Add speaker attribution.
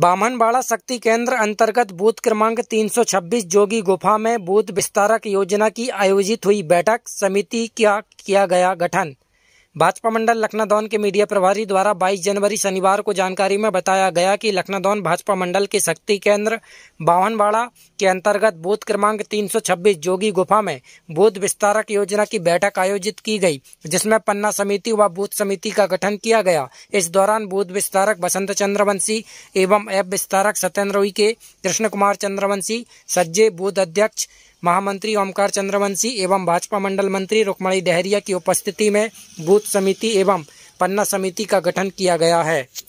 Speaker 1: बामनबाड़ा शक्ति केंद्र अंतर्गत बूथ क्रमांक 326 जोगी गुफा में बूथ विस्तारक योजना की आयोजित हुई बैठक समिति का किया गया गठन भाजपा मंडल लखनादौन के मीडिया प्रभारी द्वारा 22 जनवरी शनिवार को जानकारी में बताया गया कि दौन भाजपा मंडल के शक्ति केंद्र बावनवाड़ा के अंतर्गत बूथ क्रमांक 326 जोगी गुफा में बूथ विस्तारक योजना की बैठक आयोजित की गई जिसमें पन्ना समिति व बूथ समिति का गठन किया गया इस दौरान बूथ विस्तारक बसंत चंद्रवंशी एवं एप विस्तारक सत्येंद्र उइके कृष्ण कुमार चंद्रवंशी सज्जे बूथ अध्यक्ष महामंत्री ओमकार चंद्रवंशी एवं भाजपा मंडल मंत्री रुकमणी डहरिया की उपस्थिति में बूथ समिति एवं पन्ना समिति का गठन किया गया है